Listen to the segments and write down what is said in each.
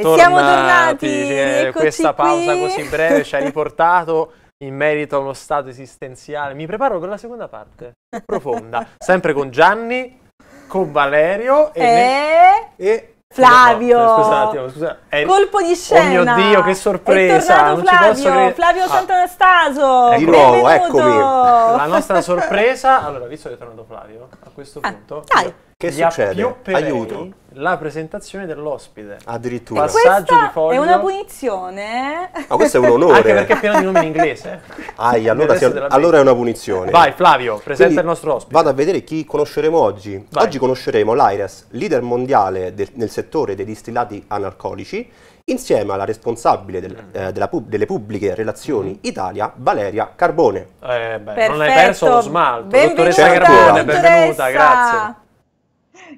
E tornati. siamo tornati! Cioè, questa qui. pausa così breve ci ha riportato in merito a uno stato esistenziale. Mi preparo per la seconda parte, profonda, sempre con Gianni, con Valerio e... e... e... Flavio! No, no, attimo, scusa. È... Colpo di scena! Oh mio Dio, che sorpresa! È tornato Flavio! Flavio ah. Sant'Anastaso! Ecco. Di nuovo, eccomi! La nostra sorpresa... Allora, visto che è tornato Flavio, a questo ah, punto... Ah, dai! Che gli succede? Aiuto. La presentazione dell'ospite. Addirittura. Passaggio di foglio. È una punizione. Ma questo è un onore. Anche perché è pieno di nomi in inglese. Ai, allora, si, allora, è una punizione. Vai Flavio, presenta Quindi, il nostro ospite. Vado a vedere chi conosceremo oggi. Vai. Oggi conosceremo l'Aires, leader mondiale del, nel settore dei distillati analcolici, insieme alla responsabile del, mm. eh, pub, delle pubbliche relazioni mm. Italia, Valeria Carbone. Eh beh, non hai perso lo smalto. Benvenuta, dottoressa Carbone, certo. benvenuta, grazie.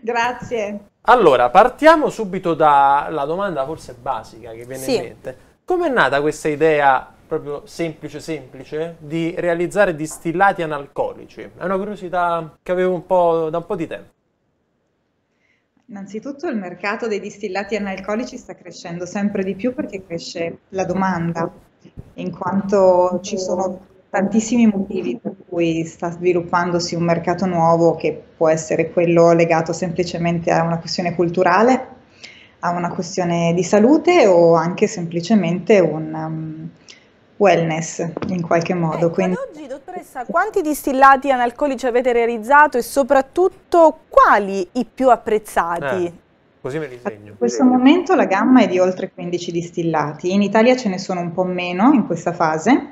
Grazie. Allora, partiamo subito dalla domanda forse basica che viene sì. in mente. Come è nata questa idea proprio semplice semplice di realizzare distillati analcolici? È una curiosità che avevo un po' da un po' di tempo. Innanzitutto il mercato dei distillati analcolici sta crescendo sempre di più perché cresce la domanda, in quanto ci sono tantissimi motivi per cui sta sviluppandosi un mercato nuovo che può essere quello legato semplicemente a una questione culturale, a una questione di salute o anche semplicemente un um, wellness in qualche modo. Ecco, Quindi... Ad oggi, dottoressa, quanti distillati analcolici avete realizzato e soprattutto quali i più apprezzati? Eh. Così me li segno. In questo momento la gamma è di oltre 15 distillati, in Italia ce ne sono un po' meno in questa fase,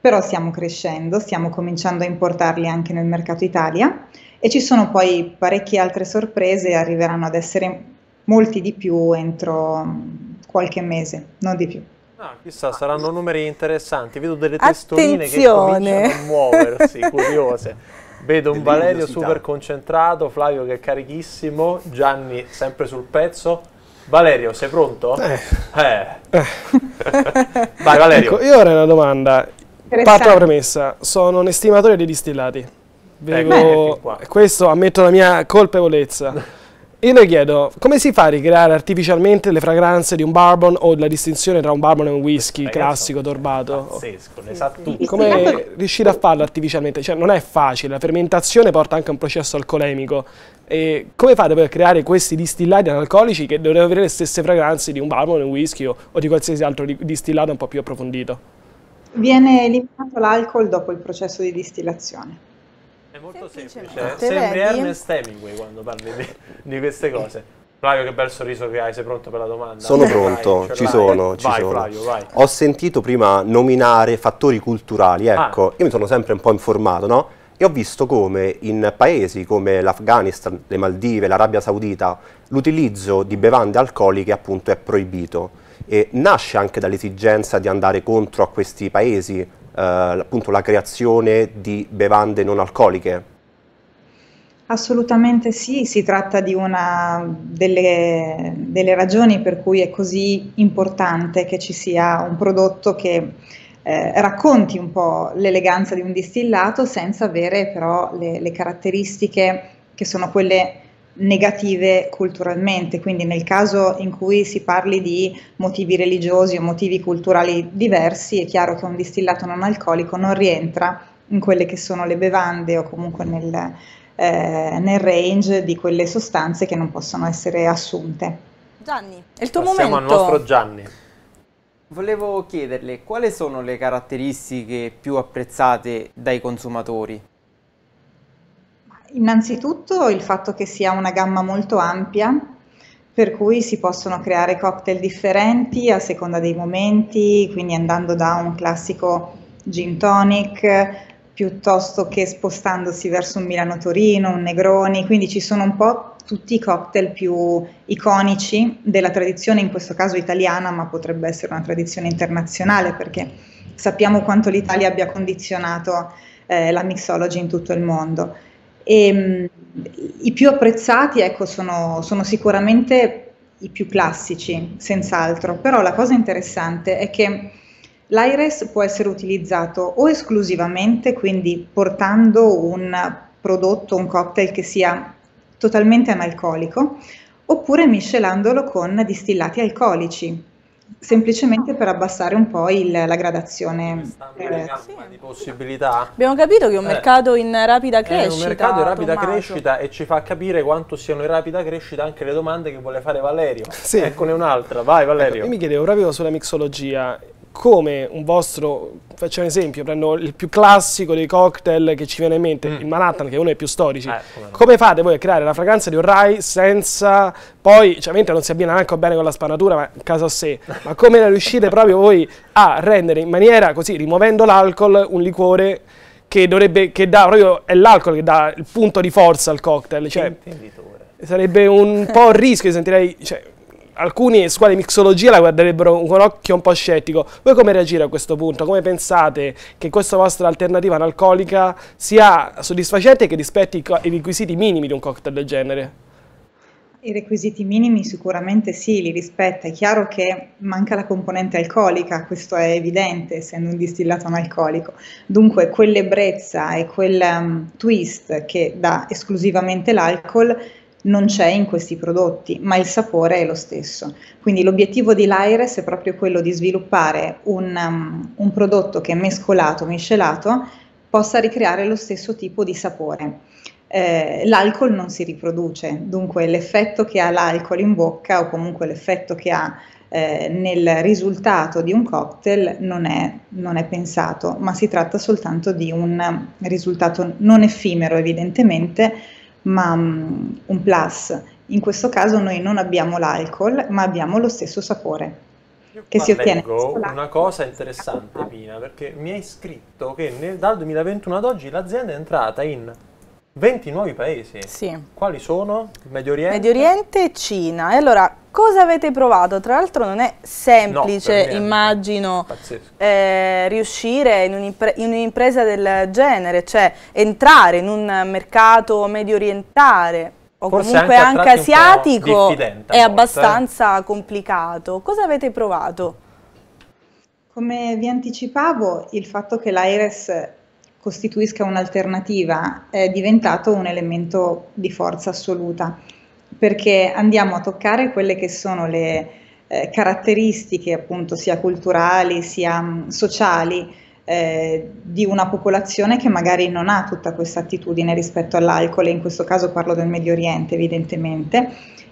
però stiamo crescendo, stiamo cominciando a importarli anche nel mercato Italia e ci sono poi parecchie altre sorprese, arriveranno ad essere molti di più entro mm, qualche mese, non di più. Ah, chissà, saranno numeri interessanti, vedo delle testoline che cominciano a muoversi, curiose. Vedo un Valerio super concentrato, Flavio che è carichissimo, Gianni sempre sul pezzo. Valerio, sei pronto? eh. eh. eh. Vai Valerio. Ecco, io avrei una domanda. Parto dalla premessa, sono un estimatore dei distillati. Vengo, eh, questo ammetto la mia colpevolezza. Io le chiedo, come si fa a ricreare artificialmente le fragranze di un bourbon o la distinzione tra un bourbon e un whisky Ragazzo, classico, torbato? Pazzesco, ne sa tutto. Come riuscire a farlo artificialmente? Cioè, non è facile, la fermentazione porta anche a un processo alcolemico. E come fate per creare questi distillati analcolici che dovrebbero avere le stesse fragranze di un bourbon, un whisky o, o di qualsiasi altro distillato un po' più approfondito? Viene eliminato l'alcol dopo il processo di distillazione. È molto semplice, eh? sembri Ernest Hemingway quando parli di, di queste cose. Flavio, che bel sorriso che hai, sei pronto per la domanda? Sono vai, pronto, vai, ci sono, ci sono. Flavio, vai. Ho sentito prima nominare fattori culturali, ah. ecco, ah. io mi sono sempre un po' informato, no? E ho visto come in paesi come l'Afghanistan, le Maldive, l'Arabia Saudita, l'utilizzo di bevande alcoliche appunto è proibito e nasce anche dall'esigenza di andare contro a questi paesi, eh, appunto la creazione di bevande non alcoliche. Assolutamente sì, si tratta di una delle, delle, ragioni per cui è così importante che ci sia un prodotto che eh, racconti un po' l'eleganza di un distillato senza avere però le, le caratteristiche che sono quelle negative culturalmente, quindi nel caso in cui si parli di motivi religiosi o motivi culturali diversi, è chiaro che un distillato non alcolico non rientra in quelle che sono le bevande o comunque nel, eh, nel range di quelle sostanze che non possono essere assunte. Gianni, è il tuo Passiamo momento. al nostro Gianni. Volevo chiederle quali sono le caratteristiche più apprezzate dai consumatori? Innanzitutto il fatto che sia una gamma molto ampia, per cui si possono creare cocktail differenti a seconda dei momenti, quindi andando da un classico gin tonic piuttosto che spostandosi verso un Milano-Torino, un Negroni, quindi ci sono un po' tutti i cocktail più iconici della tradizione, in questo caso italiana, ma potrebbe essere una tradizione internazionale perché sappiamo quanto l'Italia abbia condizionato eh, la mixology in tutto il mondo. E, ehm, I più apprezzati ecco, sono, sono sicuramente i più classici, senz'altro, però la cosa interessante è che l'IRES può essere utilizzato o esclusivamente, quindi portando un prodotto, un cocktail che sia totalmente analcolico, oppure miscelandolo con distillati alcolici, semplicemente per abbassare un po' il, la gradazione eh, di possibilità. Abbiamo capito che è un eh. mercato in rapida crescita. Eh, è un mercato in rapida Tommaso. crescita e ci fa capire quanto siano in rapida crescita anche le domande che vuole fare Valerio. Sì. Eccone un'altra, vai Valerio. Ecco, io mi chiedevo proprio sulla mixologia, come un vostro, faccio un esempio, prendo il più classico dei cocktail che ci viene in mente, mm. il Manhattan che è uno dei più storici, eh, come, come fate voi a creare la fragranza di un rye senza, poi, cioè mentre non si abbina neanche bene con la spanatura, ma caso a sé, ma come riuscite proprio voi a rendere in maniera così, rimuovendo l'alcol, un liquore che dovrebbe, che dà proprio, è l'alcol che dà il punto di forza al cocktail, cioè, sarebbe un po' il rischio, sentirei, cioè, alcuni squali di mixologia la guarderebbero con un occhio un po' scettico. Voi come reagire a questo punto? Come pensate che questa vostra alternativa analcolica sia soddisfacente e che rispetti i requisiti minimi di un cocktail del genere? I requisiti minimi sicuramente sì, li rispetta. È chiaro che manca la componente alcolica, questo è evidente essendo un distillato analcolico. Dunque quell'ebbrezza e quel um, twist che dà esclusivamente l'alcol non c'è in questi prodotti, ma il sapore è lo stesso. Quindi l'obiettivo di Lyres è proprio quello di sviluppare un, um, un prodotto che mescolato, miscelato, possa ricreare lo stesso tipo di sapore. Eh, l'alcol non si riproduce, dunque l'effetto che ha l'alcol in bocca o comunque l'effetto che ha eh, nel risultato di un cocktail non è, non è, pensato, ma si tratta soltanto di un risultato non effimero evidentemente, ma mm, un plus. In questo caso noi non abbiamo l'alcol, ma abbiamo lo stesso sapore. Io che si ottiene una cosa interessante, Pina, perché mi hai scritto che nel, dal 2021 ad oggi l'azienda è entrata in 20 nuovi paesi? Sì. Quali sono? Medio Oriente? Medio Oriente e Cina. E allora, cosa avete provato? Tra l'altro non è semplice, no, immagino, eh, riuscire in, un'impresa del genere, cioè entrare in un mercato medio orientale o Forse comunque anche, anche asiatico è forse. abbastanza complicato. Cosa avete provato? Come vi anticipavo, il fatto che l'AIRES costituisca un'alternativa è diventato un elemento di forza assoluta, perché andiamo a toccare quelle che sono le eh, caratteristiche appunto sia culturali sia mh, mm, sociali eh, di una popolazione che magari non ha tutta questa attitudine rispetto all'alcol, e in questo caso parlo del Medio Oriente evidentemente,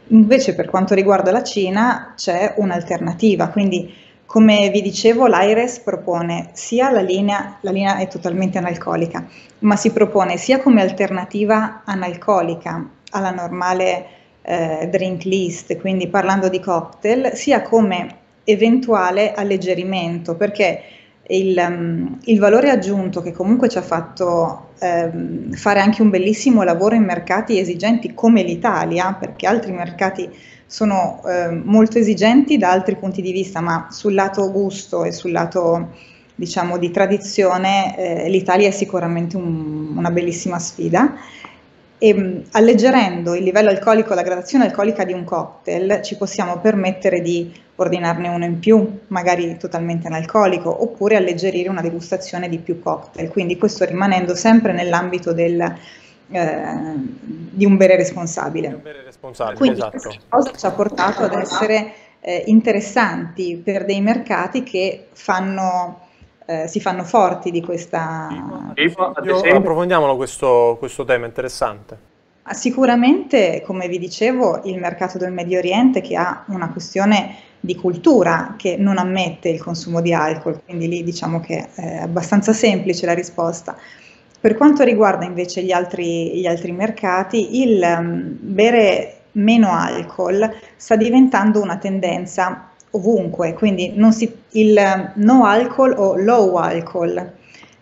invece per quanto riguarda la Cina c'è un'alternativa, quindi come vi dicevo, l'AIRES propone sia la linea, la linea è totalmente analcolica, ma si propone sia come alternativa analcolica alla normale eh, drink list, quindi parlando di cocktail, sia come eventuale alleggerimento, perché il, um, il valore aggiunto che comunque ci ha fatto um, fare anche un bellissimo lavoro in mercati esigenti come l'Italia, perché altri mercati sono eh, molto esigenti da altri punti di vista, ma sul lato gusto e sul lato diciamo di tradizione eh, l'Italia è sicuramente un, una bellissima sfida. E, ehm, alleggerendo il livello alcolico, la gradazione alcolica di un cocktail, ci possiamo permettere di ordinarne uno in più, magari totalmente analcolico, oppure alleggerire una degustazione di più cocktail. Quindi questo rimanendo sempre nell'ambito del eh, di un bere responsabile. Un bere responsabile Quindi esatto. questa cosa ci ha portato ad essere eh, interessanti per dei mercati che fanno... Eh, si fanno forti di questa... Tipo, approfondiamolo questo, questo, tema interessante. Sicuramente, come vi dicevo, il mercato del Medio Oriente che ha una questione di cultura che non ammette il consumo di alcol, quindi lì diciamo che è abbastanza semplice la risposta. Per quanto riguarda invece gli altri, gli altri mercati, il um, bere meno alcol sta diventando una tendenza ovunque, quindi si, il mm, no alcol o low alcol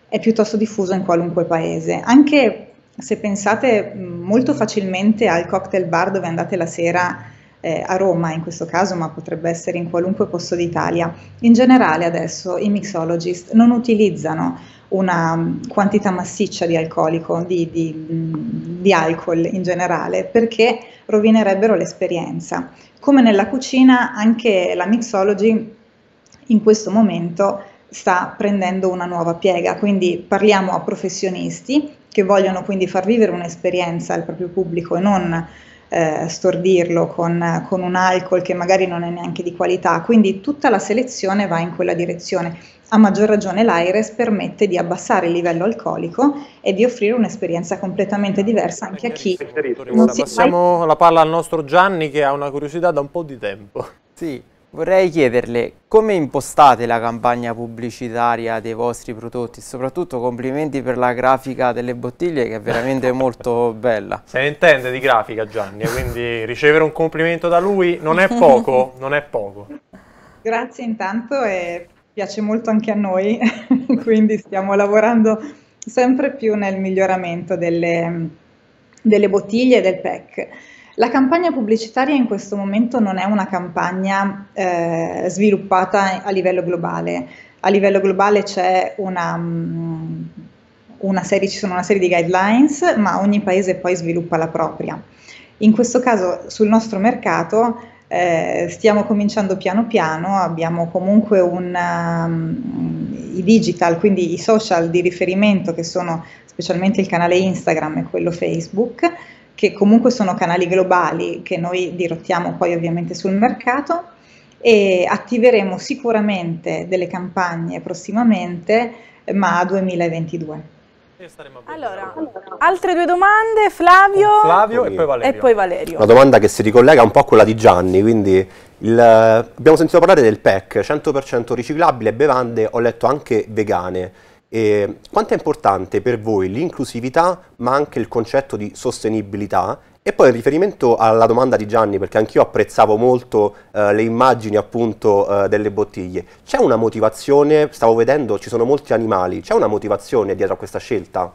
è piuttosto diffuso in qualunque paese. Anche se pensate mm, molto facilmente al cocktail bar dove andate la sera eh, a Roma in questo caso, ma potrebbe essere in qualunque posto d'Italia, in generale adesso i mixologist non utilizzano una quantità massiccia di alcolico, di, di, di, alcol in generale, perché rovinerebbero l'esperienza. Come nella cucina, anche la mixology in questo momento sta prendendo una nuova piega, quindi parliamo a professionisti che vogliono quindi far vivere un'esperienza al proprio pubblico e non eh, stordirlo con, con, un alcol che magari non è neanche di qualità, quindi tutta la selezione va in quella direzione. A maggior ragione l'AIRES permette di abbassare il livello alcolico e di offrire un'esperienza completamente diversa anche a chi... Non si Passiamo mai... la palla al nostro Gianni che ha una curiosità da un po' di tempo. Sì. Vorrei chiederle come impostate la campagna pubblicitaria dei vostri prodotti, soprattutto complimenti per la grafica delle bottiglie che è veramente molto bella. Se ne intende di grafica Gianni, quindi ricevere un complimento da lui non è poco, non è poco. Grazie intanto e piace molto anche a noi, quindi stiamo lavorando sempre più nel miglioramento delle, delle bottiglie e del pack. La campagna pubblicitaria in questo momento non è una campagna eh, sviluppata a livello globale. A livello globale c'è una, mm, una serie, ci sono una serie di guidelines, ma ogni paese poi sviluppa la propria. In questo caso sul nostro mercato eh, stiamo cominciando piano piano, abbiamo comunque un, um, i digital, quindi i social di riferimento che sono specialmente il canale Instagram e quello Facebook, che comunque sono canali globali che noi dirottiamo poi ovviamente sul mercato e attiveremo sicuramente delle campagne prossimamente, eh, ma a 2022. Allora, altre due domande, Flavio, Flavio e, poi e, poi Valerio. Una domanda che si ricollega un po' a quella di Gianni, quindi il, abbiamo sentito parlare del PEC, 100% riciclabile, bevande, ho letto anche vegane. E ehm, quanto è importante per voi l'inclusività, ma anche il concetto di sostenibilità? E poi in riferimento alla domanda di Gianni, perché anch'io apprezzavo molto eh, le immagini appunto eh, delle bottiglie, c'è una motivazione, stavo vedendo ci sono molti animali, c'è una motivazione dietro a questa scelta?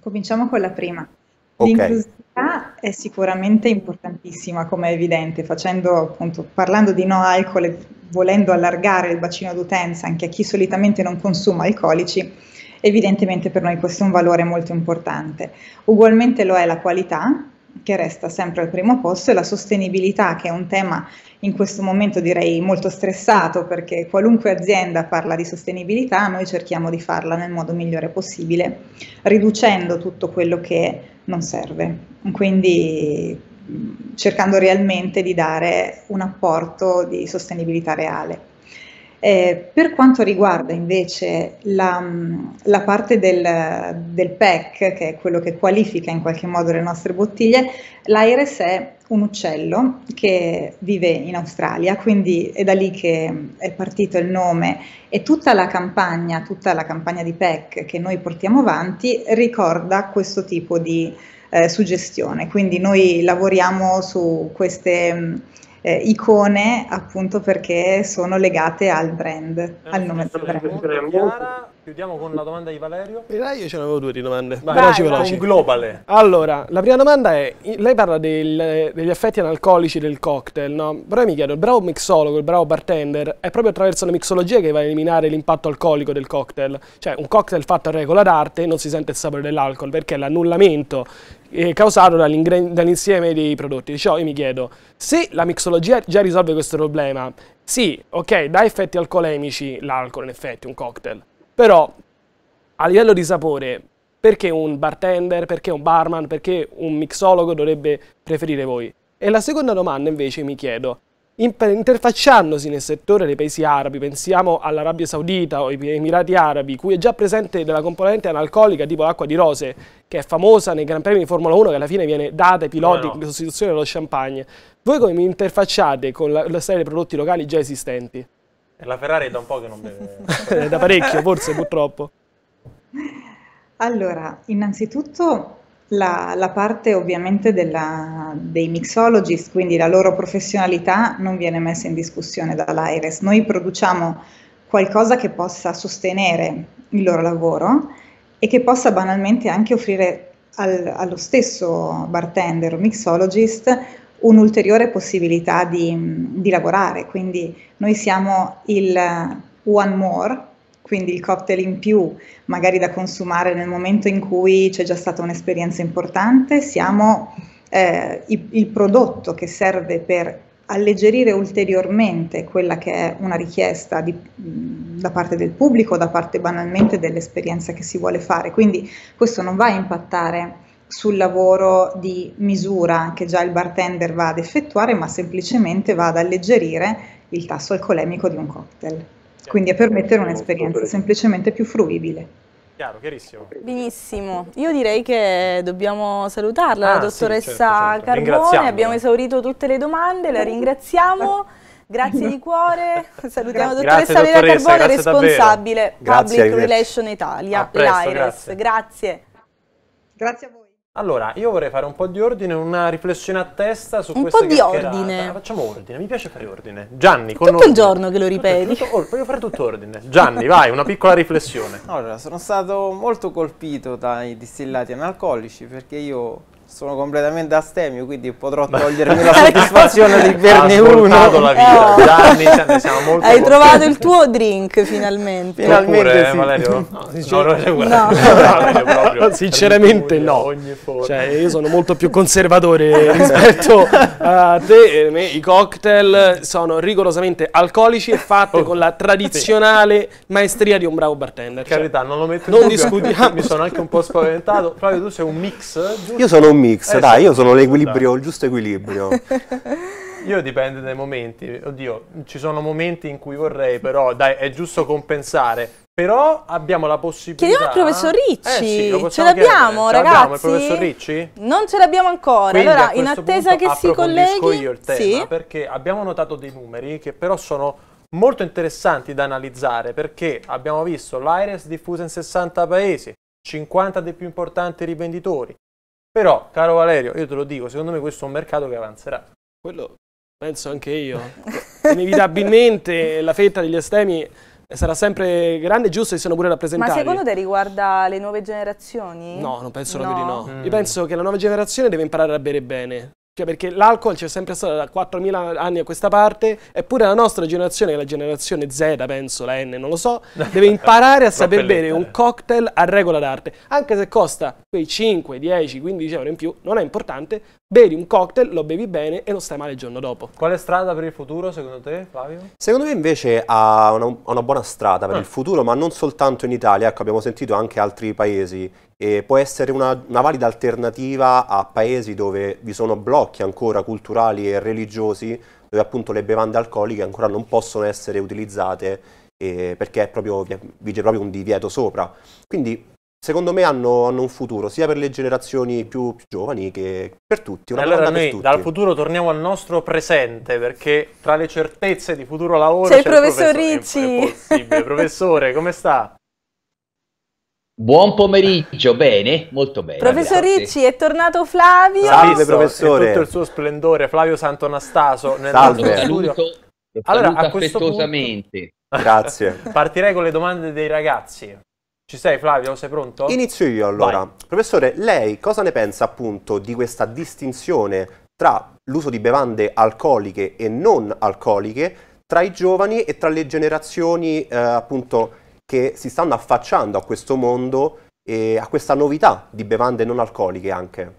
Cominciamo con la prima. Okay. L'inclusività è sicuramente importantissima, come è evidente, facendo, appunto, parlando di no alcol volendo allargare il bacino d'utenza anche a chi solitamente non consuma alcolici, evidentemente per noi questo è un valore molto importante. Ugualmente lo è la qualità, che resta sempre al primo posto, e la sostenibilità, che è un tema in questo momento direi molto stressato, perché qualunque azienda parla di sostenibilità, noi cerchiamo di farla nel modo migliore possibile, riducendo tutto quello che non serve. Quindi cercando realmente di dare un apporto di sostenibilità reale. Eh, per quanto riguarda invece la, mm, la parte del, del, PEC, che è quello che qualifica in qualche modo le nostre bottiglie, l'Aires è un uccello che vive in Australia, quindi è da lì che è partito il nome e tutta la campagna, tutta la campagna di PEC che noi portiamo avanti ricorda questo tipo di, eh, eh, suggestione. Quindi noi lavoriamo su queste eh, icone appunto perché sono legate al brand, eh, al nome del brand. chiudiamo con la domanda di Valerio. E io ce ne avevo due di domande, vai, veloci, vai, veloci. Un globale. Allora, la prima domanda è, lei parla del, degli effetti analcolici del cocktail, no? Però mi chiedo, il bravo mixologo, il bravo bartender, è proprio attraverso la mixologia che va a eliminare l'impatto alcolico del cocktail? Cioè, un cocktail fatto a regola d'arte non si sente il sapore dell'alcol perché l'annullamento eh, causato dall'insieme dei prodotti. Ciò oh, io mi chiedo, se la mixologia già risolve questo problema, sì, ok, dà effetti alcolemici, l'alcol in effetti, un cocktail, però a livello di sapore, perché un bartender, perché un barman, perché un mixologo dovrebbe preferire voi? E la seconda domanda invece mi chiedo, interfacciandosi nel settore dei paesi arabi, pensiamo all'Arabia Saudita o ai Emirati Arabi, cui è già presente della componente analcolica tipo l'acqua di rose, che è famosa nei Gran Premi di Formula 1 che alla fine viene data ai piloti no. in sostituzione dello champagne. Voi come vi interfacciate con la, la serie di prodotti locali già esistenti? La Ferrari è da un po' che non beve. da parecchio, forse, purtroppo. Allora, innanzitutto la, la parte ovviamente della, dei mixologist, quindi la loro professionalità non viene messa in discussione dall'AIRES. Noi produciamo qualcosa che possa sostenere il loro lavoro e che possa banalmente anche offrire al, allo stesso bartender o mixologist un'ulteriore possibilità di, di lavorare. Quindi noi siamo il eh, one more quindi il cocktail in più, magari da consumare nel momento in cui c'è già stata un'esperienza importante, siamo eh, il, il prodotto che serve per alleggerire ulteriormente quella che è una richiesta di, da parte del pubblico, da parte banalmente dell'esperienza che si vuole fare. Quindi questo non va a impattare sul lavoro di misura che già il bartender va ad effettuare, ma semplicemente va ad alleggerire il tasso alcolemico di un cocktail quindi a permettere un'esperienza semplicemente più fruibile. Chiaro, chiarissimo. Benissimo, io direi che dobbiamo salutarla, ah, la certo, dottoressa sì, certo, certo. Carbone, abbiamo esaurito tutte le domande, la eh. ringraziamo. Grazie di cuore, salutiamo la dottoressa Vera Carbone, responsabile davvero. Public Relations Italia, presto, l'AIRES. Grazie. Grazie. grazie a voi. Allora, io vorrei fare un po' di ordine, una riflessione a testa su un questa Un po' di ordine. Facciamo ordine, mi piace fare ordine. Gianni, con Tutto ordine. il giorno che lo ripeti. Tutto, tutto, oh, voglio fare tutto ordine. Gianni, vai, una piccola riflessione. Allora, sono stato molto colpito dai distillati analcolici perché io sono completamente astemio, quindi potrò togliermi la soddisfazione di berne uno. Hai la vita, oh. Gianni, cioè, ne siamo molto Hai trovato il tuo drink finalmente. Finalmente pure, sì. Valerio? No, sinceramente, no, no. no, sinceramente no. Cioè, io sono molto più conservatore rispetto a te. I cocktail sono rigorosamente alcolici e fatti oh. con la tradizionale sì. maestria di un bravo bartender. Cioè, carità, cioè, non lo metto in Non discutiamo. Mi sono anche un po' spaventato. Flavio, tu sei un mix, giusto? Io sono un mix mix, eh, dai, sì. io sono l'equilibrio, esatto. il giusto equilibrio. Io dipende dai momenti, oddio, ci sono momenti in cui vorrei, però dai, è giusto compensare. Però abbiamo la possibilità. Chiediamo al professor Ricci. Eh sì, ce l'abbiamo, ragazzi. l'abbiamo il professor Ricci? Non ce l'abbiamo ancora. Quindi allora, in attesa che si colleghi. io il tema sì. perché abbiamo notato dei numeri che però sono molto interessanti da analizzare perché abbiamo visto l'AIRES diffusa in 60 paesi, 50 dei più importanti rivenditori, però, caro Valerio, io te lo dico, secondo me questo è un mercato che avanzerà. Quello penso anche io. Inevitabilmente la fetta degli estemi sarà sempre grande, giusto e siano pure rappresentati. Ma secondo te riguarda le nuove generazioni? No, non penso no. proprio di no. Mm. Io penso che la nuova generazione deve imparare a bere bene. Cioè perché l'alcol c'è sempre stato da 4.000 anni a questa parte, eppure la nostra generazione, la generazione Z penso, la N non lo so, deve imparare a saper bere un cocktail a regola d'arte, anche se costa quei 5, 10, 15 euro in più, non è importante, bevi un cocktail, lo bevi bene e non stai male il giorno dopo. Quale strada per il futuro secondo te, Flavio? Secondo me invece ha una, una buona strada per ah. il futuro, ma non soltanto in Italia, ecco, abbiamo sentito anche altri paesi. E può essere una, una valida alternativa a paesi dove vi sono blocchi ancora culturali e religiosi, dove appunto le bevande alcoliche ancora non possono essere utilizzate eh, perché proprio, vige proprio un divieto sopra. Quindi secondo me hanno, hanno, un futuro, sia per le generazioni più, più giovani che per tutti. Una allora noi tutti. dal futuro torniamo al nostro presente, perché tra le certezze di futuro lavoro c'è, c'è il professor Ricci. Professore, come sta? Buon pomeriggio, bene, molto bene. Professor grazie. Ricci, è tornato Flavio. Salve professore. tutto il suo splendore, Flavio Santonastaso nel Salve. nostro studio. Saluto, allora, a questo punto... Grazie. Partirei con le domande dei ragazzi. Ci sei Flavio? Sei pronto? Inizio io allora. Vai. Professore, lei cosa ne pensa appunto di questa distinzione tra l'uso di bevande alcoliche e non alcoliche tra i giovani e tra le generazioni eh, appunto che si stanno affacciando a questo mondo e a questa novità di bevande non alcoliche anche?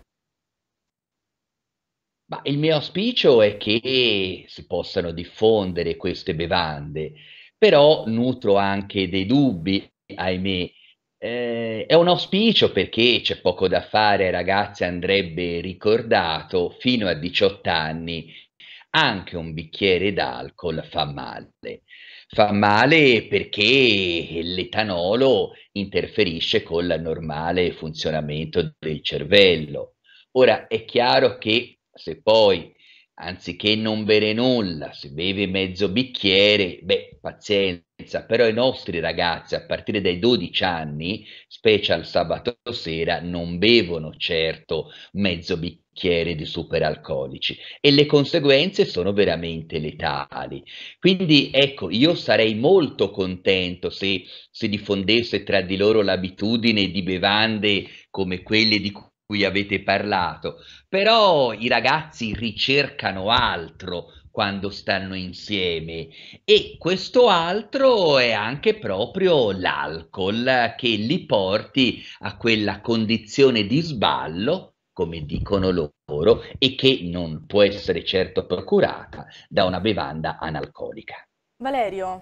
Ma il mio auspicio è che si possano diffondere queste bevande, però nutro anche dei dubbi ahimè, eh, è un auspicio perché c'è poco da fare, ragazzi, andrebbe ricordato fino a 18 anni anche un bicchiere d'alcol fa male. Fa male perché l'etanolo interferisce con il normale funzionamento del cervello. Ora è chiaro che se poi anziché non bere nulla, se bevi mezzo bicchiere, beh, pazienza, però i nostri ragazzi a partire dai 12 anni, specie al sabato sera, non bevono certo mezzo bicchiere di superalcolici e le conseguenze sono veramente letali. Quindi ecco, io sarei molto contento se si diffondesse tra di loro l'abitudine di bevande come quelle di cui cui avete parlato, però i ragazzi ricercano altro quando stanno insieme e questo altro è anche proprio l'alcol che li porti a quella condizione di sballo, come dicono loro, e che non può essere certo procurata da una bevanda analcolica. Valerio,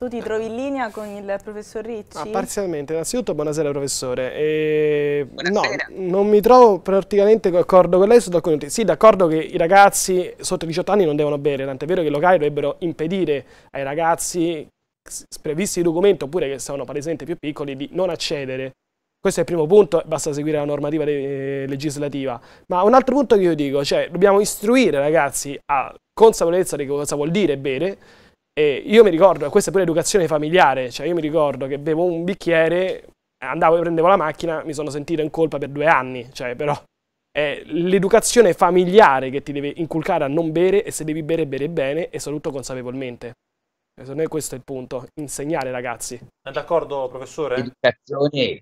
tu ti trovi in linea con il professor Ricci? Ah, parzialmente, innanzitutto buonasera professore. E... Buonasera. No, non mi trovo praticamente d'accordo con lei su alcuni punti. Sì, d'accordo che i ragazzi sotto i 18 anni non devono bere, tant'è vero che i locali dovrebbero impedire ai ragazzi previsti di documento oppure che sono palesemente più piccoli di non accedere. Questo è il primo punto, basta seguire la normativa eh, legislativa. Ma un altro punto che io dico, cioè dobbiamo istruire i ragazzi a consapevolezza di cosa vuol dire bere e io mi ricordo, questa è pure educazione familiare, cioè io mi ricordo che bevo un bicchiere, andavo e prendevo la macchina, mi sono sentito in colpa per due anni, cioè però è l'educazione familiare che ti deve inculcare a non bere e se devi bere, bere bene e soprattutto consapevolmente. Secondo me questo è il punto, insegnare ragazzi. È d'accordo professore? L'educazione,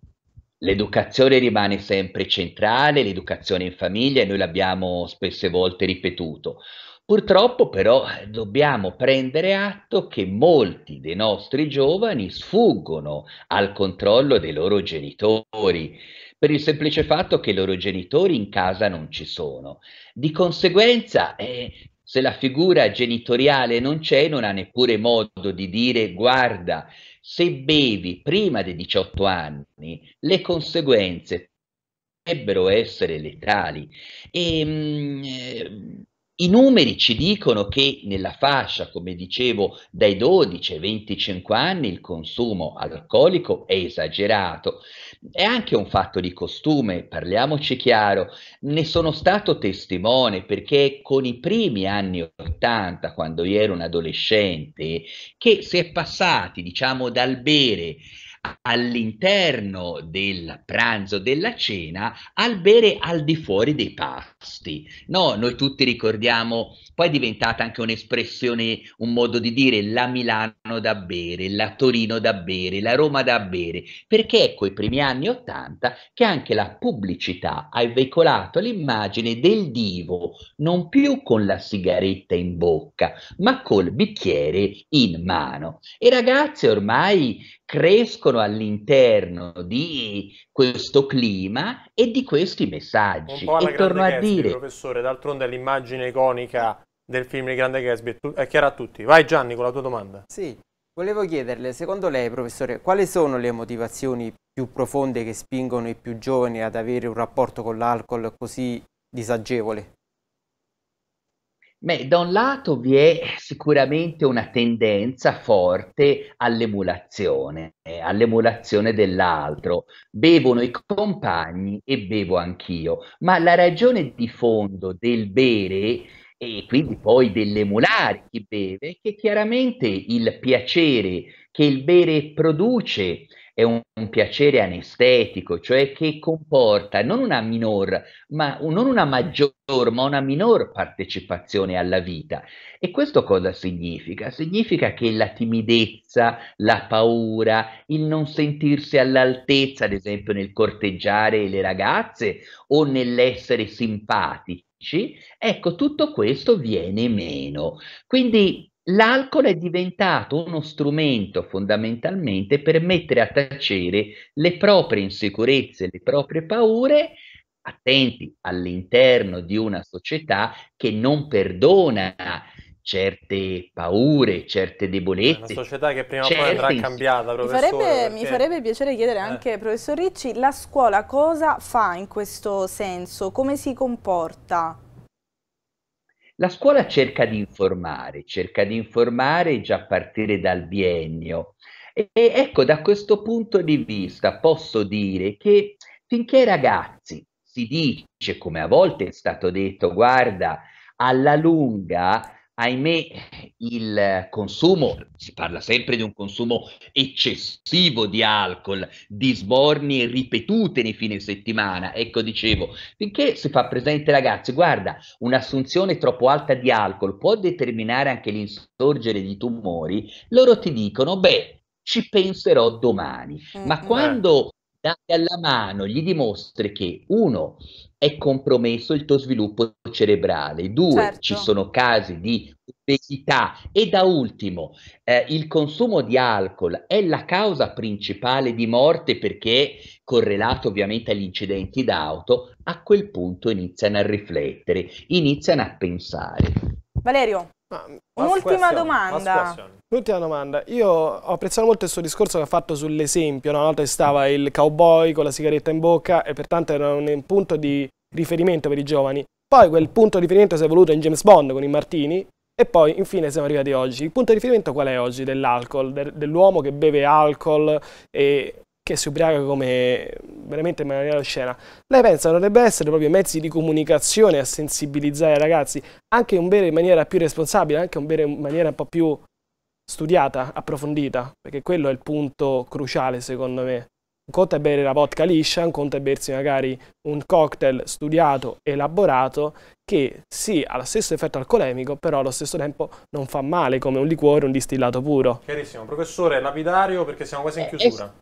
l'educazione rimane sempre centrale, l'educazione in famiglia e noi l'abbiamo spesse volte ripetuto. Purtroppo però dobbiamo prendere atto che molti dei nostri giovani sfuggono al controllo dei loro genitori per il semplice fatto che i loro genitori in casa non ci sono. Di conseguenza, eh, se la figura genitoriale non c'è, non ha neppure modo di dire guarda, se bevi prima dei 18 anni, le conseguenze potrebbero essere letali. E, ehm, mh, i numeri ci dicono che nella fascia, come dicevo, dai 12 ai 25 anni il consumo alcolico è esagerato. È anche un fatto di costume, parliamoci chiaro. Ne sono stato testimone perché con i primi anni 80, quando io ero un adolescente, che si è passati, diciamo, dal bere all'interno del pranzo, della cena, al bere al di fuori dei pasti. No, noi tutti ricordiamo, poi è diventata anche un'espressione, un modo di dire la Milano da bere, la Torino da bere, la Roma da bere, perché ecco i primi anni Ottanta che anche la pubblicità ha veicolato l'immagine del divo non più con la sigaretta in bocca, ma col bicchiere in mano. E ragazze ormai crescono sono all'interno di questo clima e di questi messaggi. Un po' alla e torno a dire... professore, d'altronde l'immagine iconica del film di Grande Gatsby è chiara a tutti. Vai Gianni con la tua domanda. Sì, volevo chiederle, secondo lei professore, quali sono le motivazioni più profonde che spingono i più giovani ad avere un rapporto con l'alcol così disagevole? Beh, da un lato vi è sicuramente una tendenza forte all'emulazione, eh, all'emulazione dell'altro. Bevono i compagni e bevo anch'io, ma la ragione di fondo del bere e quindi poi dell'emulare chi beve, che chiaramente il piacere che il bere produce è un, un piacere anestetico, cioè che comporta non una minor, ma non una maggior, ma una minor partecipazione alla vita. E questo cosa significa? Significa che la timidezza, la paura, il non sentirsi all'altezza, ad esempio nel corteggiare le ragazze o nell'essere simpatici, ecco tutto questo viene meno. Quindi L'alcol è diventato uno strumento fondamentalmente per mettere a tacere le proprie insicurezze, le proprie paure, attenti all'interno di una società che non perdona certe paure, certe debolezze. Una società che prima o poi andrà cambiata, professore. Mi farebbe, perché... mi farebbe piacere chiedere eh. anche, eh. professor Ricci, la scuola cosa fa in questo senso? Come si comporta? La scuola cerca di informare, cerca di informare già a partire dal biennio. E, e ecco, da questo punto di vista posso dire che finché ai ragazzi si dice, come a volte è stato detto, guarda, alla lunga ahimè, il consumo, si parla sempre di un consumo eccessivo di alcol, di sborni ripetute nei fine settimana, ecco dicevo, finché si fa presente ragazzi, guarda, un'assunzione troppo alta di alcol può determinare anche l'insorgere di tumori, loro ti dicono, beh, ci penserò domani, mm-hmm. ma mm. quando dati alla mano, gli dimostri che uno è compromesso il tuo sviluppo cerebrale, due certo. ci sono casi di obesità e da ultimo eh, il consumo di alcol è la causa principale di morte perché correlato ovviamente agli incidenti d'auto, a quel punto iniziano a riflettere, iniziano a pensare. Valerio, Un'ultima domanda. L'ultima domanda. Io ho apprezzato molto il suo discorso che ha fatto sull'esempio. Una volta stava il cowboy con la sigaretta in bocca e pertanto era un punto di riferimento per i giovani. Poi quel punto di riferimento si è evoluto in James Bond con i Martini e poi infine siamo arrivati oggi. Il punto di riferimento qual è oggi dell'alcol, dell'uomo che beve alcol e che si ubriaca come veramente in maniera scena. Lei pensa dovrebbe essere proprio mezzi di comunicazione a sensibilizzare i ragazzi, anche un bere in maniera più responsabile, anche un bere in maniera un po' più studiata, approfondita, perché quello è il punto cruciale secondo me. Un conto è bere la vodka liscia, un conto è bersi magari un cocktail studiato, elaborato, che sì, ha lo stesso effetto alcolemico, però allo stesso tempo non fa male come un liquore, un distillato puro. Chiarissimo. Professore, lapidario perché siamo quasi in eh, chiusura.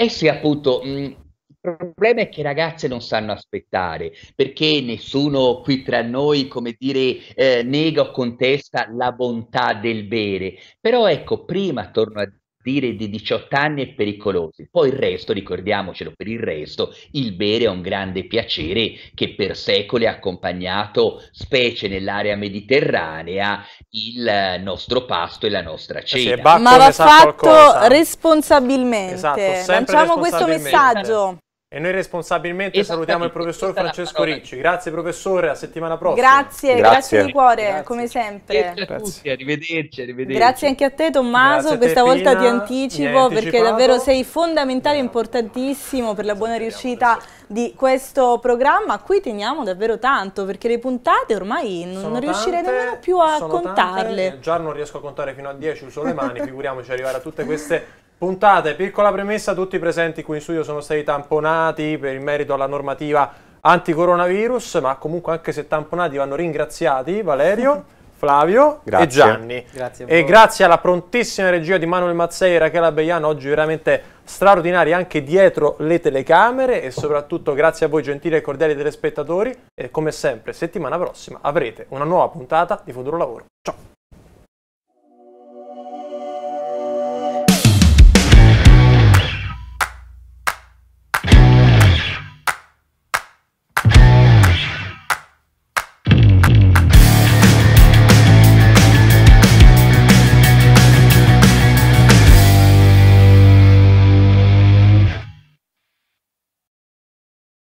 Eh sì, appunto, mm, il problema è che ragazze non sanno aspettare, perché nessuno qui tra noi, come dire, eh, nega o contesta la bontà del bere. Però ecco, prima, torno a dire di 18 anni è pericoloso. Poi il resto, ricordiamocelo, per il resto il bere è un grande piacere che per secoli ha accompagnato, specie nell'area mediterranea, il eh, nostro pasto e la nostra eh cena. Ma va fatto qualcosa. responsabilmente. Esatto, Lanciamo responsabilmente. questo messaggio. E noi responsabilmente esatto, salutiamo il professor Francesco Ricci. Grazie professore, a settimana prossima. Grazie, grazie, grazie di cuore, grazie. come sempre. Grazie a tutti, arrivederci, arrivederci. Grazie anche a te Tommaso, questa te, volta Pina. ti anticipo perché davvero sei fondamentale e importantissimo per la buona riuscita di questo programma a cui teniamo davvero tanto perché le puntate ormai non, sono riuscirei tante, nemmeno più a contarle. Tante. Già non riesco a contare fino a 10, uso le mani, figuriamoci arrivare a tutte queste puntate. Piccola premessa, tutti i presenti qui in studio sono stati tamponati per il merito alla normativa anticoronavirus, ma comunque anche se tamponati vanno ringraziati Valerio. Flavio grazie. e Gianni. Grazie e grazie alla prontissima regia di Manuel Mazzei e Rachela Beiano, oggi veramente straordinari anche dietro le telecamere e soprattutto grazie a voi gentili e cordiali telespettatori e come sempre settimana prossima avrete una nuova puntata di Futuro Lavoro. Ciao!